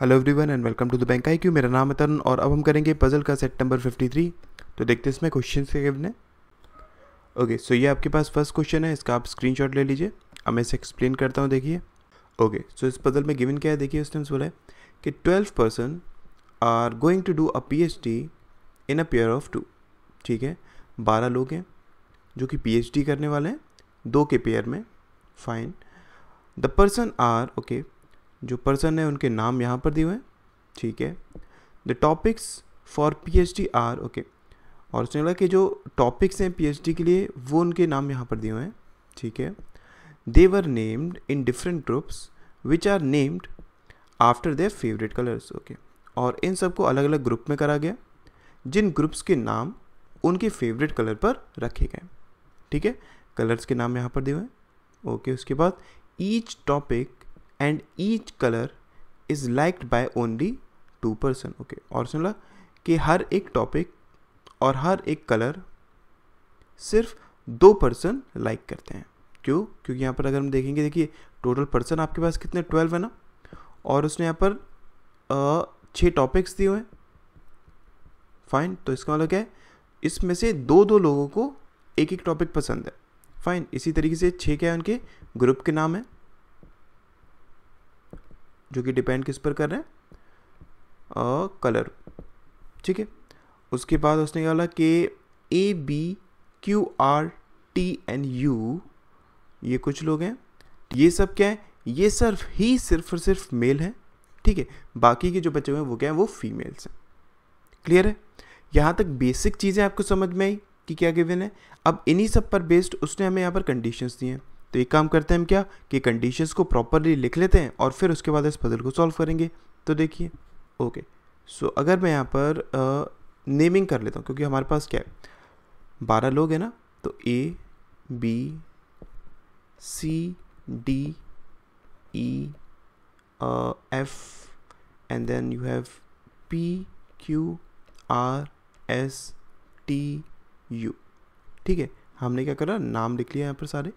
Hello everyone and welcome to the bank I Q मेरा नाम है तरुण और अब हम करेंगे पजल का सेट नंबर 53 तो देखते हैं इसमें क्वेश्चन के गिवन है ओके सो ये आपके पास फर्स्ट क्वेश्चन है इसका आप स्क्रीनशॉट ले लीजिए अब मैं इसे एक्सप्लेन करता हूँ देखिए ओके सो इस पजल में गिवन क्या है देखिए टाइम्स बोला है कि twelve person are going to do a P in a pair of two ठीक है बारह लोग हैं जो कि पी करने वाले हैं दो के पेयर में fine the person are okay जो पर्सन है उनके नाम यहाँ पर दिए हुए हैं ठीक है the topics for P H D are okay और उसने लगा कि जो टॉपिक्स हैं पी एच डी के लिए वो उनके नाम यहाँ पर दिए हुए हैं ठीक है they were named in different groups which are named after their favourite colours okay और इन सबको अलग अलग ग्रुप में करा गया जिन ग्रुप्स के नाम उनके फेवरेट कलर पर रखे गए ठीक है कलर्स के नाम यहाँ पर दिए हुए हैं ओके उसके बाद each topic and each colour is liked by only two person okay और सुन ला कि हर एक टॉपिक और हर एक कलर सिर्फ दो पर्सन लाइक करते हैं क्यों क्योंकि यहाँ पर अगर हम देखेंगे देखिए टोटल पर्सन आपके पास कितने ट्वेल्व है ना और उसने यहाँ पर छः टॉपिक्स दिए हुए हैं फाइन तो इसका मतलब क्या है इसमें से दो दो लोगों को एक एक टॉपिक पसंद है फाइन इसी तरीके से छः क्या है उनके ग्रुप के नाम है जो कि डिपेंड किस पर कर रहे हैं कलर ठीक है उसके बाद उसने कहा कि A B Q R T N U ये कुछ लोग हैं ये सब क्या है ये सिर्फ ही सिर्फ और सिर्फ मेल है ठीक है बाकी के जो बच्चे हैं वो क्या है वो फीमेल्स हैं क्लियर है यहाँ तक बेसिक चीज़ें आपको समझ में आई कि क्या गिवन है अब इन्हीं सब पर बेस्ड उसने हमें यहाँ पर कंडीशंस दी हैं तो एक काम करते हैं हम क्या कि कंडीशंस को प्रॉपरली लिख लेते हैं और फिर उसके बाद इस फजल को सॉल्व करेंगे तो देखिए ओके सो अगर मैं यहाँ पर नेमिंग कर लेता हूँ क्योंकि हमारे पास क्या है बारह लोग हैं ना तो A B C D E F and then you have P Q R S T U ठीक है हमने क्या करा नाम लिख लिया यहाँ पर सारे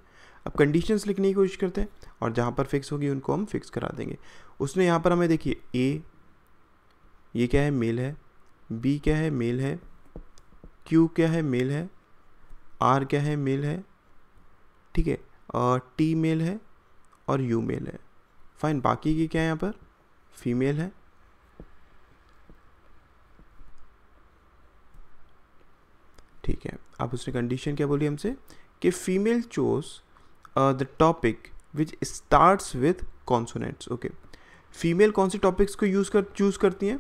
अब कंडीशंस लिखने की कोशिश करते हैं और जहाँ पर फिक्स होगी उनको हम फिक्स करा देंगे उसमें यहाँ पर हमें देखिए ए ये क्या है मेल है बी क्या है मेल है क्यू क्या है मेल है आर क्या है मेल है ठीक है और टी मेल है और यू मेल है फाइन बाकी की क्या है यहाँ पर फीमेल है ठीक है आप उसने कंडीशन क्या बोली हमसे कि female chose uh, the topic which starts with consonants okay female कौन से टॉपिक्स को यूज़ कर चूज़ करती हैं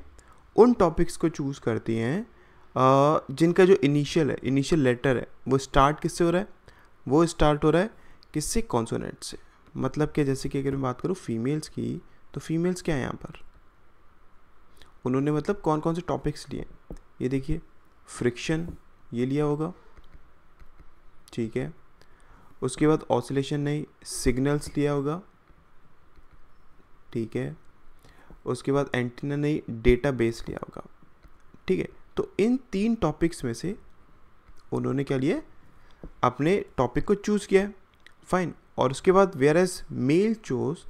उन टॉपिक्स को चूज़ करती हैं uh, जिनका जो इनिशियल है इनिशियल लेटर है वो स्टार्ट किससे हो रहा है वो स्टार्ट हो रहा है किससे कॉन्सोनेट से मतलब क्या जैसे कि अगर मैं बात करूँ फीमेल्स की तो फीमेल्स क्या है यहाँ पर उन्होंने मतलब कौन कौन से टॉपिक्स लिए ये देखिए फ्रिक्शन ये लिया होगा ठीक है उसके बाद ऑसिलेशन नहीं सिग्नल्स लिया होगा ठीक है उसके बाद एंटीना नहीं डेटा बेस लिया होगा ठीक है तो इन तीन टॉपिक्स में से उन्होंने क्या लिए अपने टॉपिक को चूज़ किया है फाइन और उसके बाद whereas male choose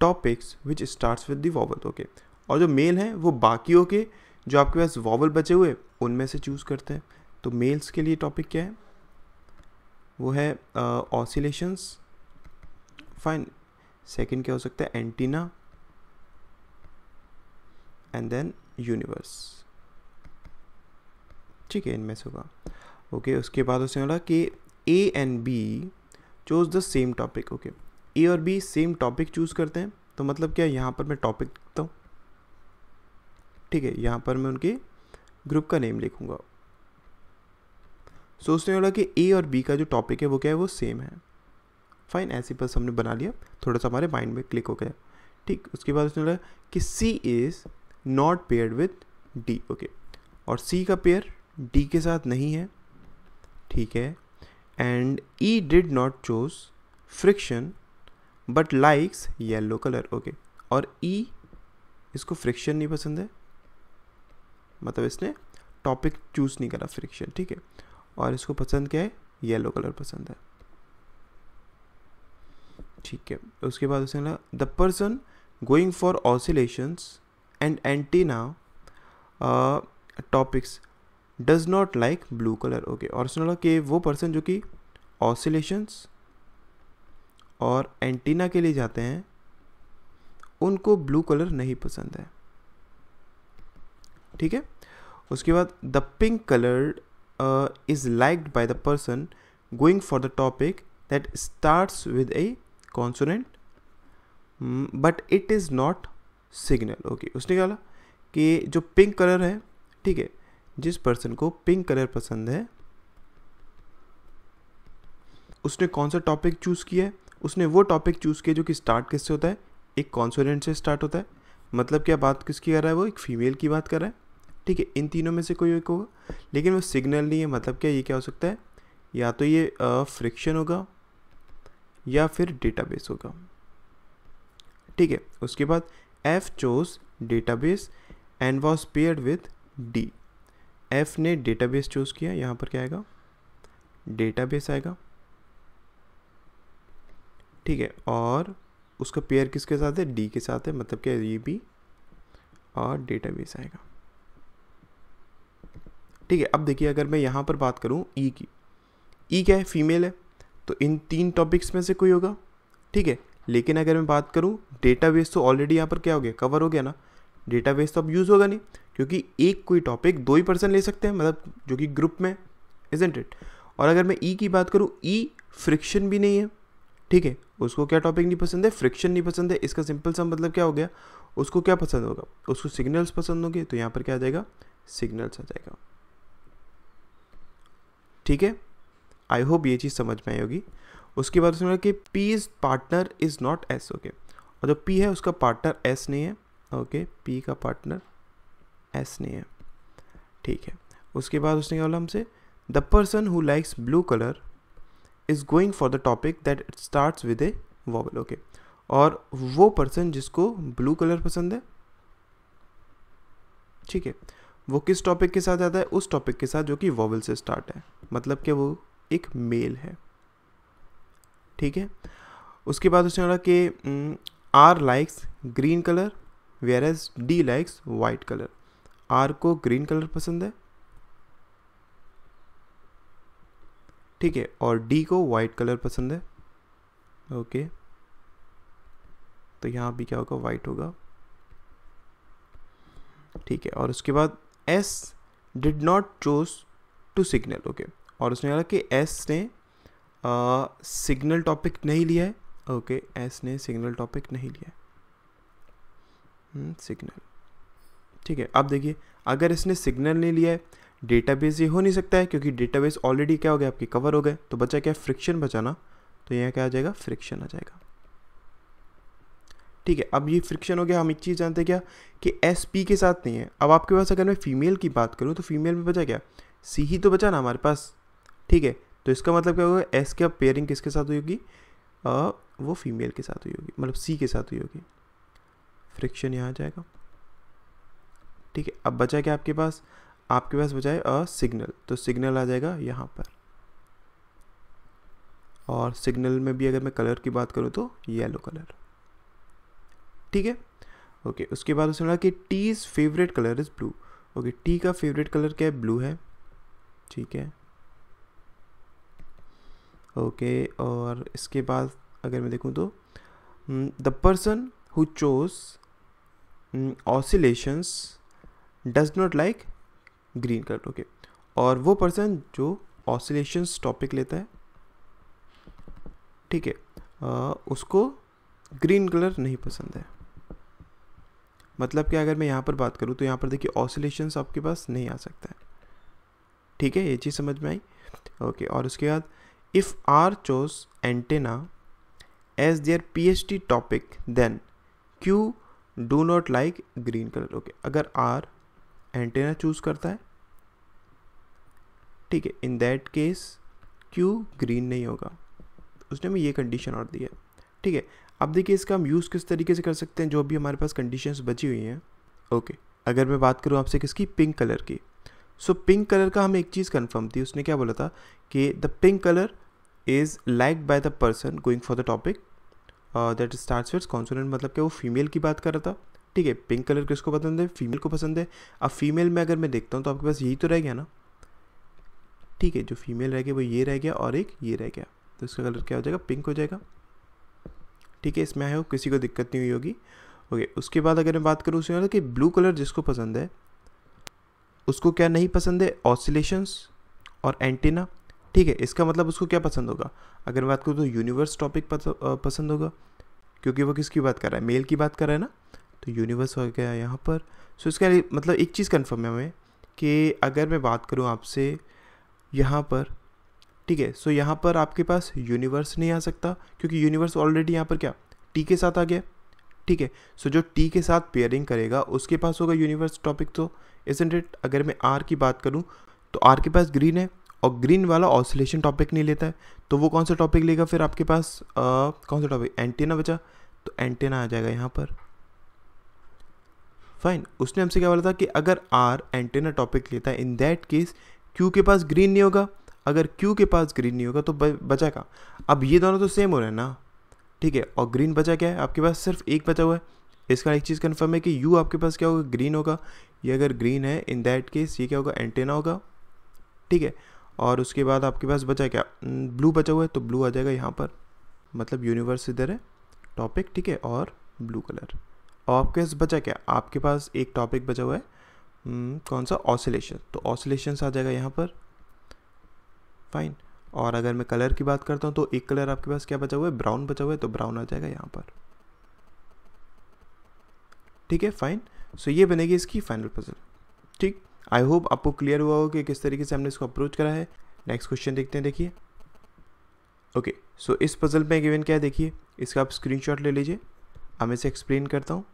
topics which start with the vowel okay और जो मेल हैं वो बाकी के जो आपके पास वॉवल बचे हुए उनमें से चूज़ करते हैं तो मेल्स के लिए टॉपिक क्या है वो है ऑसिलेशंस फाइन सेकंड क्या हो सकता है एंटीना एंड देन यूनिवर्स ठीक है इनमें से होगा ओके okay, उसके बाद उसने बोला कि A and B choose the same topic okay A और बी सेम टॉपिक चूज़ करते हैं तो मतलब क्या यहाँ पर मैं टॉपिक लिखता हूँ ठीक है यहाँ पर मैं उनके ग्रुप का नेम लिखूँगा सोचने वाला कि ए और बी का जो टॉपिक है वो क्या है वो सेम है फाइन ऐसे बस हमने बना लिया थोड़ा सा हमारे माइंड में क्लिक हो गया ठीक उसके बाद उसने बोला कि C is not pair with D okay और सी का पेयर डी के साथ नहीं है ठीक है and E did not choose friction but likes yellow colour okay और ई e, इसको फ्रिक्शन नहीं पसंद है मतलब इसने टॉपिक चूज़ नहीं करा फ्रिक्शन ठीक है और इसको पसंद क्या है येलो कलर पसंद है ठीक है उसके बाद उसने लगा the person going for oscillations and antenna topics does not like blue colour okay और उसने लगा कि वो पर्सन जो कि ऑसिलेशंस और एंटीना के लिए जाते हैं उनको ब्लू कलर नहीं पसंद है ठीक है उसके बाद the pink coloured uh, is liked by the person going for the topic that starts with a consonant but it is not signal okay उसने कहा कि जो पिंक कलर है ठीक है जिस पर्सन को पिंक कलर पसंद है उसने कौन सा टॉपिक चूज़ किया है उसने वो टॉपिक चूज़ किया जो कि स्टार्ट किससे होता है एक कॉन्सोनेंट से स्टार्ट होता है मतलब क्या बात किसकी कर रहा है वो एक फ़ीमेल की बात कर रहा है ठीक है इन तीनों में से कोई एक होगा लेकिन वो सिग्नल नहीं है मतलब क्या ये क्या हो सकता है या तो ये फ्रिक्शन होगा या फिर डेटाबेस होगा ठीक है उसके बाद F chose database and was pair with D F ने डेटाबेस चूज़ किया यहाँ पर क्या आएगा डेटाबेस आएगा ठीक है और उसका पेयर किसके साथ है डी के साथ है मतलब क्या ये भी और डेटाबेस आएगा ठीक है अब देखिए अगर मैं यहाँ पर बात करूँ ई e की ई e क्या है फीमेल है तो इन तीन टॉपिक्स में से कोई होगा ठीक है लेकिन अगर मैं बात करूँ डेटाबेस तो ऑलरेडी यहाँ पर क्या हो गया कवर हो गया ना डेटाबेस तो अब यूज़ होगा नहीं क्योंकि एक कोई टॉपिक दो ही पर्सन ले सकते हैं मतलब जो कि ग्रुप में इजेंट इट और अगर मैं ई e की बात करूँ ई e, फ्रिक्शन भी नहीं है ठीक है उसको क्या टॉपिक नहीं पसंद है फ्रिक्शन नहीं पसंद है इसका सिंपल सा मतलब क्या हो गया उसको क्या पसंद होगा उसको सिग्नल्स पसंद होंगे तो यहाँ पर क्या आ जाएगा सिग्नल्स आ जाएगा ठीक है आई होप ये चीज़ समझ में आई होगी उसके बाद उसने कि P is partner is not S okay और जो पी है उसका पार्टनर एस नहीं है ओके okay, पी का पार्टनर एस नहीं है ठीक है उसके बाद उसने क्या बोला हमसे the person who likes blue colour is going for the topic that it start with a vowel okay और वो पर्सन जिसको ब्लू कलर पसंद है ठीक है वो किस टॉपिक के साथ आता है उस टॉपिक के साथ जो कि वॉवल से स्टार्ट है मतलब कि वो एक मेल है ठीक है उसके बाद उसने बोला कि R likes green colour whereas D likes white colour R को ग्रीन कलर पसंद है ठीक है और डी को वाइट कलर पसंद है ओके तो यहाँ भी क्या होगा वाइट होगा ठीक है और उसके बाद S did not choose to signal okay और उसने कहा कि एस ने सिग्नल टॉपिक नहीं लिया है ओके एस ने सिग्नल टॉपिक नहीं लिया है सिग्नल हम्म, ठीक है अब देखिए अगर इसने सिग्नल नहीं लिया है डेटाबेस ये हो नहीं सकता है क्योंकि डेटाबेस ऑलरेडी क्या हो गया आपके कवर हो गए तो बचा क्या फ्रिक्शन बचाना तो यहाँ क्या आ जाएगा फ्रिक्शन आ जाएगा ठीक है अब ये फ्रिक्शन हो गया हम एक चीज़ जानते क्या कि एस पी के साथ नहीं है अब आपके पास अगर मैं फीमेल की बात करूँ तो फीमेल में बचा क्या सी ही तो बचा ना हमारे पास ठीक है तो इसका मतलब क्या होगा एस की पेयरिंग किसके साथ हुई होगी वो फीमेल के साथ हुई होगी मतलब सी के साथ हुई होगी फ्रिक्शन यहाँ आ जाएगा ठीक है अब बचा क्या आपके पास आपके पास बचा है अ सिग्नल तो सिग्नल आ जाएगा यहाँ पर और सिग्नल में भी अगर मैं कलर की बात करूँ तो येलो कलर ठीक है ओके उसके बाद उसने कहा कि T's favourite colour is blue okay T का फेवरेट कलर क्या है ब्लू है ठीक है ओके और इसके बाद अगर मैं देखूँ तो the person who chose oscillations does not like green colour okay और वो पर्सन जो ऑसिलेशंस टॉपिक लेता है ठीक है उसको ग्रीन कलर नहीं पसंद है मतलब कि अगर मैं यहाँ पर बात करूँ तो यहाँ पर देखिए ऑसिलेशंस आपके पास नहीं आ सकता है ठीक है ये चीज़ समझ में आई ओके और उसके बाद If R chose antenna as their PhD topic then Q do not like green color okay okay. अगर R एंटेना चूज करता है ठीक है in that case Q green नहीं होगा उसने हमें ये कंडीशन और दी है ठीक है अब देखिए इसका हम यूज़ किस तरीके से कर सकते हैं जो भी हमारे पास कंडीशंस बची हुई हैं ओके okay. अगर मैं बात करूँ आपसे किसकी पिंक कलर की सो पिंक कलर का हमें एक चीज़ कन्फर्म थी उसने क्या बोला था कि the pink colour is like by the person going for the topic that start with consonant मतलब क्या वो फीमेल की बात कर रहा था ठीक है पिंक कलर किसको पसंद है फीमेल को पसंद है अब फीमेल में अगर मैं देखता हूँ तो आपके पास यही तो रह गया ना ठीक है जो फीमेल रह गया वो ये रह गया और एक ये रह गया तो इसका कलर क्या हो जाएगा पिंक हो जाएगा ठीक है इसमें आए हो किसी को दिक्कत नहीं हुई होगी ओके उसके बाद अगर मैं बात करूँ उसमें कि ब्लू कलर जिसको पसंद है उसको क्या नहीं पसंद है ऑसिलेशंस और एंटीना ठीक है इसका मतलब उसको क्या पसंद होगा अगर बात करूँ तो यूनिवर्स टॉपिक पसंद होगा क्योंकि वो किसकी बात कर रहा है मेल की बात कर रहा है ना तो यूनिवर्स हो गया यहाँ पर सो so, इसका मतलब एक चीज़ कन्फर्म है हमें कि अगर मैं बात करूँ आपसे यहाँ पर ठीक है सो यहाँ पर आपके पास यूनिवर्स नहीं आ सकता क्योंकि यूनिवर्स ऑलरेडी यहाँ पर क्या टी के साथ आ गया ठीक है सो जो टी के साथ पेयरिंग करेगा उसके पास होगा यूनिवर्स टॉपिक तो इस अगर मैं आर की बात करूँ तो आर के पास ग्रीन है और ग्रीन वाला ऑसिलेशन टॉपिक नहीं लेता है तो वो कौन सा टॉपिक लेगा फिर आपके पास आ, कौन सा टॉपिक एंटीना बचा तो एंटीना आ जाएगा यहाँ पर फाइन उसने हमसे क्या बोला था कि अगर आर एंटीना टॉपिक लेता है इन दैट केस क्यू के पास ग्रीन नहीं होगा अगर क्यू के पास ग्रीन नहीं होगा तो बचेगा अब ये दोनों तो सेम हो रहे हैं ना ठीक है और ग्रीन बचा क्या है आपके पास सिर्फ एक बचा हुआ है इसका एक चीज़ कन्फर्म है कि यू आपके पास क्या होगा ग्रीन होगा ये अगर ग्रीन है इन दैट केस ये क्या होगा एंटेना होगा ठीक है और उसके बाद आपके पास बचा क्या ब्लू hmm, बचा हुआ है तो ब्लू आ जाएगा यहाँ पर मतलब यूनिवर्स इधर है टॉपिक ठीक है और ब्लू कलर और आपके पास बचा क्या आपके पास एक टॉपिक बचा हुआ है hmm, कौन सा ऑसिलेशन तो ऑसिलेशन आ जाएगा यहाँ पर फाइन और अगर मैं कलर की बात करता हूँ तो एक कलर आपके पास क्या बचा हुआ है ब्राउन बचा हुआ है तो ब्राउन आ जाएगा यहाँ पर ठीक है फाइन सो ये बनेगी इसकी फाइनल पजल ठीक आई होप आपको क्लियर हुआ हो कि किस तरीके से हमने इसको अप्रोच करा है नेक्स्ट क्वेश्चन देखते हैं देखिए ओके सो इस पजल में गिवन क्या है देखिए इसका आप स्क्रीन ले लीजिए अब मैं इसे एक्सप्लेन करता हूँ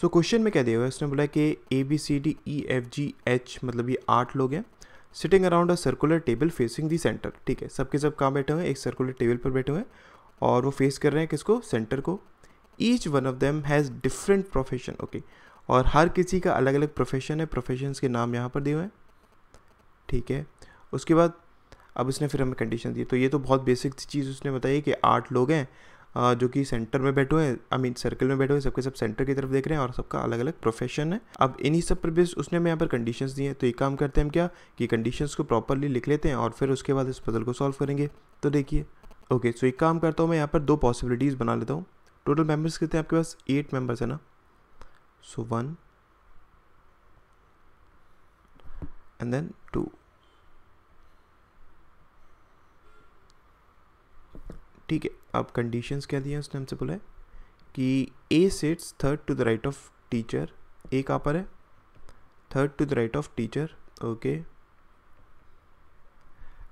सो so, क्वेश्चन में क्या दिया हुआ है उसने बोला कि A B C D E F G H मतलब ये आठ लोग हैं sitting around a circular table facing the centre ठीक है सबके सब कहाँ बैठे हुए हैं एक सर्कुलर टेबल पर बैठे हुए हैं और वो फेस कर रहे हैं किसको सेंटर को each one of them has different profession okay और हर किसी का अलग अलग प्रोफेशन है प्रोफेशन के नाम यहाँ पर दिए हुए हैं ठीक है उसके बाद अब उसने फिर हमें कंडीशन दी तो ये तो बहुत बेसिक चीज़ उसने बताई कि आठ लोग हैं जो कि सेंटर में बैठे हुए आई मीन सर्कल में बैठे हुए सबके सब सेंटर की तरफ देख रहे हैं और सबका अलग अलग प्रोफेशन है अब इन्हीं सब पर बेस उसने हमें यहाँ पर कंडीशंस दी हैं तो एक काम करते हैं हम क्या कि कंडीशन को प्रॉपरली लिख लेते हैं और फिर उसके बाद इस पजल को सॉल्व करेंगे तो देखिए ओके सो एक काम करता हूँ मैं यहाँ पर दो पॉसिबिलिटीज़ बना लेता हूँ टोटल मेम्बर्स कितने आपके पास एट मेम्बर्स है ना so one and then two ठीक है अब कंडीशंस क्या दिया उसने हमसे बोला है कि A sits third to the right of teacher A कहाँ पर है third to the right of teacher okay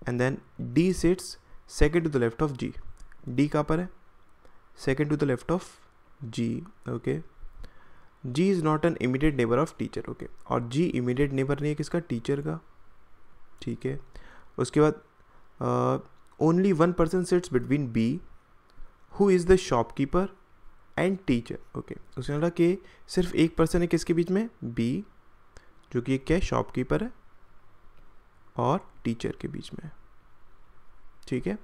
and then D sits second to the left of G D कहाँ पर है second to the left of G okay G is not an immediate neighbour of teacher okay और G immediate neighbour नहीं है किसका teacher का ठीक है उसके बाद only one person sits between B, who is the shopkeeper and teacher okay उसने बोला कि सिर्फ एक पर्सन है किसके बीच में बी जो कि क्या है शॉपकीपर है और टीचर के बीच में ठीक है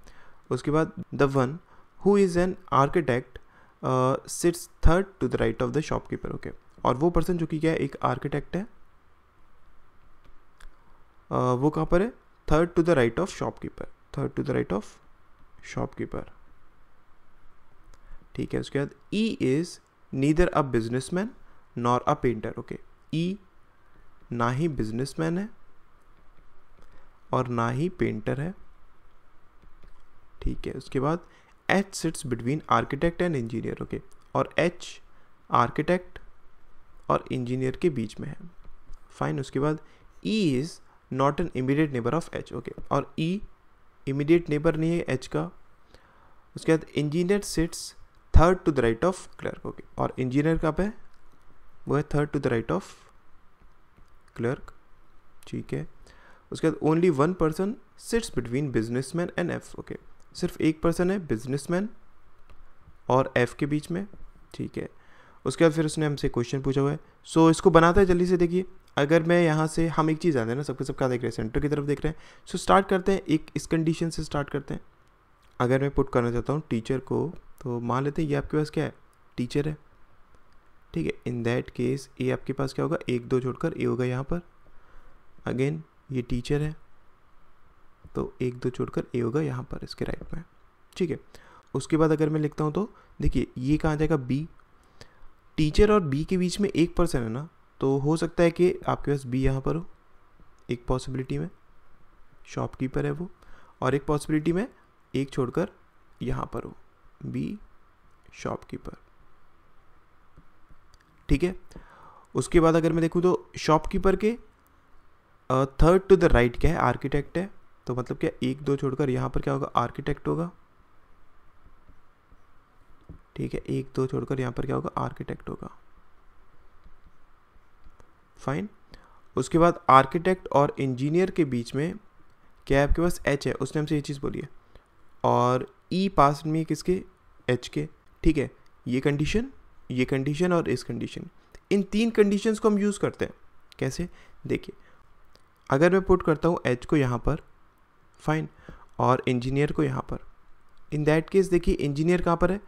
उसके बाद the one who is an architect sits third to the right of the shopkeeper okay और वो पर्सन जो कि क्या है एक आर्किटेक्ट है uh, वो कहाँ पर है third to the right of shopkeeper third to the right of shopkeeper ठीक है उसके बाद E is neither a businessman nor a painter okay E ना ही बिजनेसमैन है और ना ही पेंटर है ठीक है उसके बाद H sits between architect and engineer okay और एच आर्किटेक्ट और इंजीनियर के बीच में है फाइन उसके बाद E is not an immediate neighbour of H okay और ई e, इमीडिएट नेबर नहीं है एच का उसके बाद engineer sits third to the right of clerk okay और इंजीनियर कहाँ पे है वो है third to the right of clerk ठीक है उसके बाद only one person sits between businessman and F okay सिर्फ एक पर्सन है बिजनेसमैन और एफ के बीच में ठीक है उसके बाद फिर उसने हमसे क्वेश्चन पूछा हुआ है सो so, इसको बनाता है जल्दी से देखिए अगर मैं यहाँ से हम एक चीज़ आते हैं ना सबके सबका देख रहे हैं सेंटर की तरफ देख रहे हैं सो स्टार्ट करते हैं एक इस कंडीशन से स्टार्ट करते हैं अगर मैं पुट करना चाहता हूँ टीचर को तो मान लेते हैं ये आपके पास क्या है टीचर है ठीक है इन दैट केस ए आपके पास क्या होगा एक दो छोड़कर ए होगा यहाँ पर अगेन ये टीचर है तो एक दो छोड़कर ए होगा यहाँ पर इसके राइट में ठीक है उसके बाद अगर मैं लिखता हूँ तो देखिए ये कहाँ जाएगा बी टीचर और बी के बीच में एक पर्सन है ना तो हो सकता है कि आपके पास बी यहाँ पर हो एक पॉसिबिलिटी में शॉपकीपर है वो और एक पॉसिबिलिटी में एक छोड़कर यहाँ पर हो बी शॉपकीपर ठीक है उसके बाद अगर मैं देखूँ तो शॉपकीपर के थर्ड टू द राइट क्या है आर्किटेक्ट है तो मतलब क्या एक दो छोड़कर यहाँ पर क्या होगा आर्किटेक्ट होगा ठीक है एक दो छोड़कर यहाँ पर क्या होगा आर्किटेक्ट होगा फाइन उसके बाद आर्किटेक्ट और इंजीनियर के बीच में क्या आपके पास एच है उस टाइम से ये चीज़ बोली और ई e पास में किसके एच के ठीक है ये कंडीशन ये कंडीशन और इस कंडीशन इन तीन कंडीशंस को हम यूज़ करते हैं कैसे देखिए अगर मैं पुट करता हूँ एच को यहाँ पर फाइन और इंजीनियर को यहाँ पर इन दैट केस देखिए इंजीनियर कहाँ पर है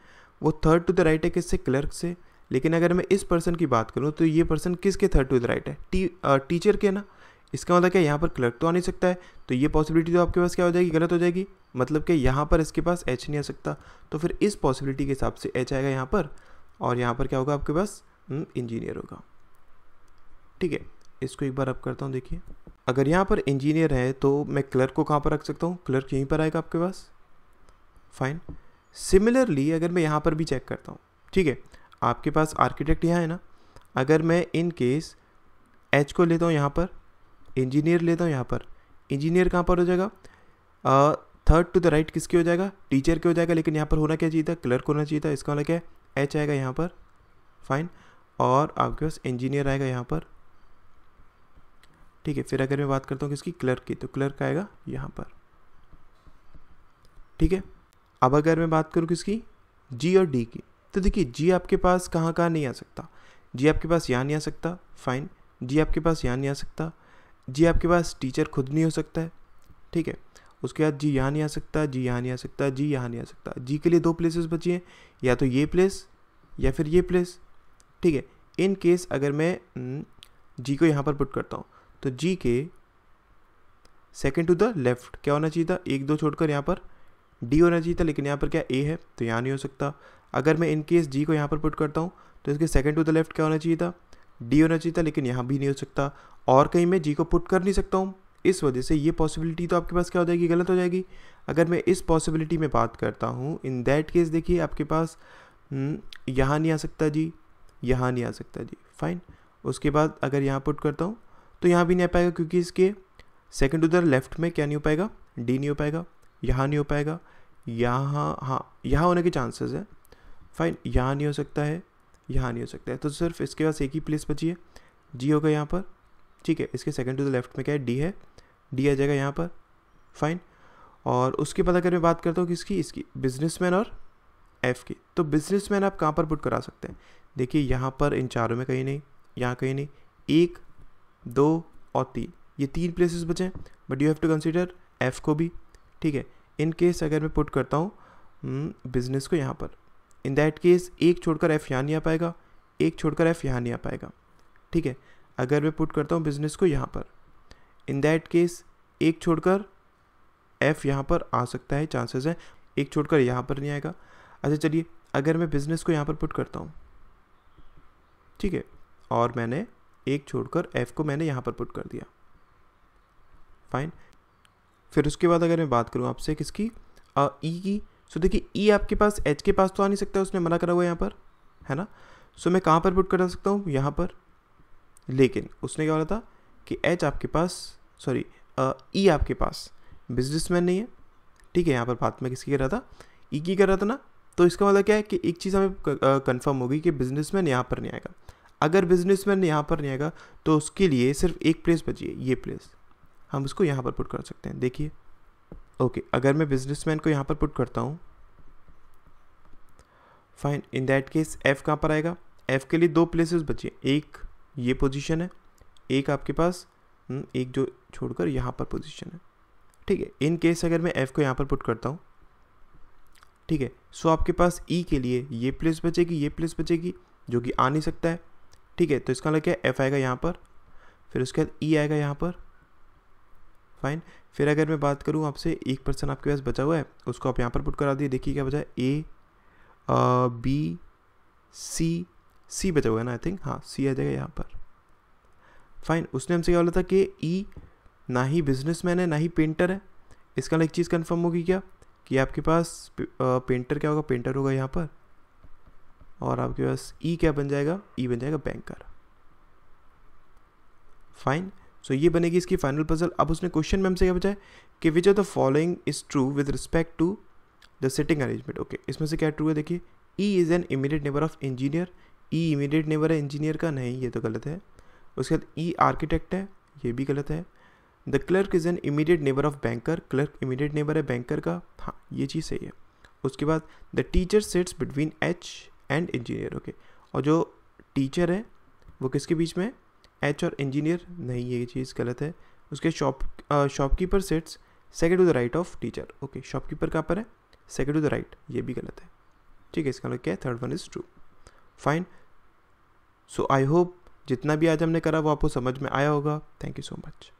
वो थर्ड टू द राइट है किससे क्लर्क से लेकिन अगर मैं इस पर्सन की बात करूँ तो ये पर्सन किसके थर्ड टू द राइट है टी टीचर के ना इसका मतलब क्या यहाँ पर क्लर्क तो आ नहीं सकता है तो ये पॉसिबिलिटी तो आपके पास क्या हो जाएगी गलत हो जाएगी मतलब कि यहाँ पर इसके पास एच नहीं आ सकता तो फिर इस पॉसिबिलिटी के हिसाब से एच आएगा यहाँ पर और यहाँ पर क्या होगा आपके पास इंजीनियर हम्म, होगा ठीक है इसको एक बार आप करता हूँ देखिए अगर यहाँ पर इंजीनियर है तो मैं क्लर्क को कहाँ पर रख सकता हूँ क्लर्क यहीं पर आएगा आपके पास फाइन सिमिलरली अगर मैं यहाँ पर भी चेक करता हूँ ठीक है आपके पास आर्किटेक्ट यहाँ है ना अगर मैं इन केस एच को लेता हूँ यहाँ पर इंजीनियर लेता हूँ यहाँ पर इंजीनियर कहाँ पर हो जाएगा थर्ड टू द राइट किसके हो जाएगा टीचर के हो जाएगा लेकिन यहाँ पर होना क्या चाहिए था क्लर्क होना चाहिए था इसका होना मतलब क्या है एच आएगा यहाँ पर फाइन और आपके पास इंजीनियर आएगा यहाँ पर ठीक है फिर अगर मैं बात करता हूँ किसकी क्लर्क की तो क्लर्क आएगा यहाँ पर ठीक है अब अगर मैं बात करूँ किसकी जी और डी की तो देखिए जी आपके पास कहाँ कहाँ नहीं आ सकता जी आपके पास यहाँ नहीं आ सकता फाइन जी आपके पास यहाँ नहीं आ सकता जी आपके पास टीचर खुद नहीं हो सकता है ठीक है उसके बाद जी यहाँ नहीं आ सकता जी यहाँ नहीं आ सकता जी यहाँ नहीं आ सकता जी के लिए दो प्लेसेस बची हैं या तो ये प्लेस या फिर ये प्लेस ठीक है इन केस अगर मैं हम्म, जी को यहाँ पर पुट करता हूँ तो जी के सेकेंड टू द लेफ्ट क्या होना चाहिए था एक दो छोड़कर यहाँ पर डी होना चाहिए था लेकिन यहाँ पर क्या ए है तो यहाँ नहीं हो सकता अगर मैं इन केस जी को यहाँ पर पुट करता हूँ तो इसके सेकेंड टू द लेफ्ट क्या होना चाहिए था डी होना चाहिए था लेकिन यहाँ भी नहीं हो सकता और कहीं मैं जी को पुट कर नहीं सकता हूँ इस वजह से ये पॉसिबिलिटी तो आपके पास क्या हो जाएगी गलत हो जाएगी अगर मैं इस पॉसिबिलिटी में बात करता हूँ इन दैट केस देखिए आपके पास हम्म, यहाँ नहीं आ सकता जी यहाँ नहीं आ सकता जी फाइन उसके बाद अगर यहाँ पुट करता हूँ तो यहाँ भी नहीं आ पाएगा क्योंकि इसके सेकेंड उधर लेफ्ट में क्या नहीं हो पाएगा डी नहीं हो पाएगा यहाँ नहीं हो पाएगा यहाँ हाँ यहाँ होने के चांसेस है फाइन यहाँ नहीं हो सकता है यहाँ नहीं हो सकता है तो सिर्फ इसके पास एक ही प्लेस बची है जी होगा यहाँ पर ठीक है इसके सेकंड टू द लेफ्ट में क्या है डी है डी आ जाएगा यहाँ पर फाइन और उसके बाद अगर मैं बात करता हूँ किसकी इसकी बिजनेस और एफ़ की तो बिजनेस आप कहाँ पर पुट करा सकते हैं देखिए यहाँ पर इन चारों में कहीं नहीं यहाँ कहीं नहीं एक दो और तीन ये तीन प्लेसेस बचे हैं but you have to consider F को भी ठीक है इन केस अगर मैं पुट करता हूँ बिज़नेस हम्म, को यहाँ पर इन दैट केस एक छोड़कर एफ़ यहाँ नहीं आ पाएगा एक छोड़कर एफ़ यहाँ नहीं आ पाएगा ठीक है अगर मैं पुट करता हूँ बिज़नेस को यहाँ पर इन दैट केस एक छोड़कर एफ़ यहाँ पर आ सकता है चांसेस है एक छोड़कर यहाँ पर नहीं आएगा अच्छा चलिए अगर मैं बिज़नेस को यहाँ पर पुट करता हूँ ठीक है और मैंने एक छोड़कर एफ़ को मैंने यहाँ पर पुट कर दिया फाइन फिर उसके बाद अगर मैं बात करूँ आपसे किसकी ई e की सो देखिए ई e आपके पास एच के पास तो आ नहीं सकता उसने मना करा हुआ यहाँ पर है ना सो मैं कहाँ पर पुट करा सकता हूँ यहाँ पर लेकिन उसने क्या बोला था कि एच आपके पास सॉरी ई e आपके पास बिजनेसमैन नहीं है ठीक है यहाँ पर बात मैं किसकी कर रहा था ई की कर रहा था ना तो इसका मतलब क्या है कि एक चीज़ हमें कंफर्म होगी कि बिजनेसमैन यहाँ पर नहीं आएगा अगर बिजनेसमैन यहाँ पर नहीं आएगा तो उसके लिए सिर्फ एक प्लेस बचिए ये प्लेस हम इसको यहाँ पर पुट कर सकते हैं देखिए ओके अगर मैं बिजनेसमैन को यहाँ पर पुट करता हूँ fine in that case F कहाँ पर आएगा एफ़ के लिए दो प्लेसेस बचे एक ये पोजीशन है एक आपके पास हम्म, एक जो छोड़कर यहाँ पर पोजीशन है ठीक है इन केस अगर मैं एफ़ को यहाँ पर पुट करता हूँ ठीक है सो आपके पास ई e के लिए ये प्लेस बचेगी ये प्लेस बचेगी जो कि आ नहीं सकता है ठीक है तो इसका लग मतलब क्या एफ़ आएगा यहाँ पर फिर उसके बाद ई e आएगा यहाँ पर फाइन फिर अगर मैं बात करूँ आपसे एक पर्सन आपके पास बचा हुआ है उसको आप यहाँ पर पुट करा दिए देखिए क्या बचा है ए बी सी सी बचा हुआ है ना आई थिंक हाँ सी आ जाएगा यहाँ पर फाइन उसने हमसे क्या बोला था कि ई e ना ही बिजनेसमैन है ना ही पेंटर है इसका एक चीज़ कन्फर्म होगी क्या कि आपके पास पेंटर क्या होगा पेंटर होगा यहाँ पर और आपके पास ई e क्या बन जाएगा ई e बन जाएगा बैंकर फाइन सो ये बनेगी इसकी फाइनल पजल अब उसने क्वेश्चन में हमसे क्या बचाए कि which are the following is true with respect to the sitting arrangement okay इसमें से क्या ट्रू है देखिए E is an immediate neighbour of engineer E immediate neighbour है इंजीनियर का नहीं ये तो गलत है उसके बाद ई e आर्किटेक्ट है ये भी गलत है the clerk is an immediate neighbour of banker clerk immediate neighbour है बैंकर का हाँ ये चीज़ सही है उसके बाद the teacher sits between H and engineer okay और जो टीचर है वो किसके बीच में एच और इंजीनियर नहीं ये चीज़ गलत है उसके shop shopkeeper sets second to the right of teacher okay shopkeeper कहाँ पर है सेकेंड टू द राइट ये भी गलत है ठीक है इसका मतलब क्या है third one is true fine so I hope जितना भी आज हमने करा वो आपको समझ में आया होगा थैंक यू सो मच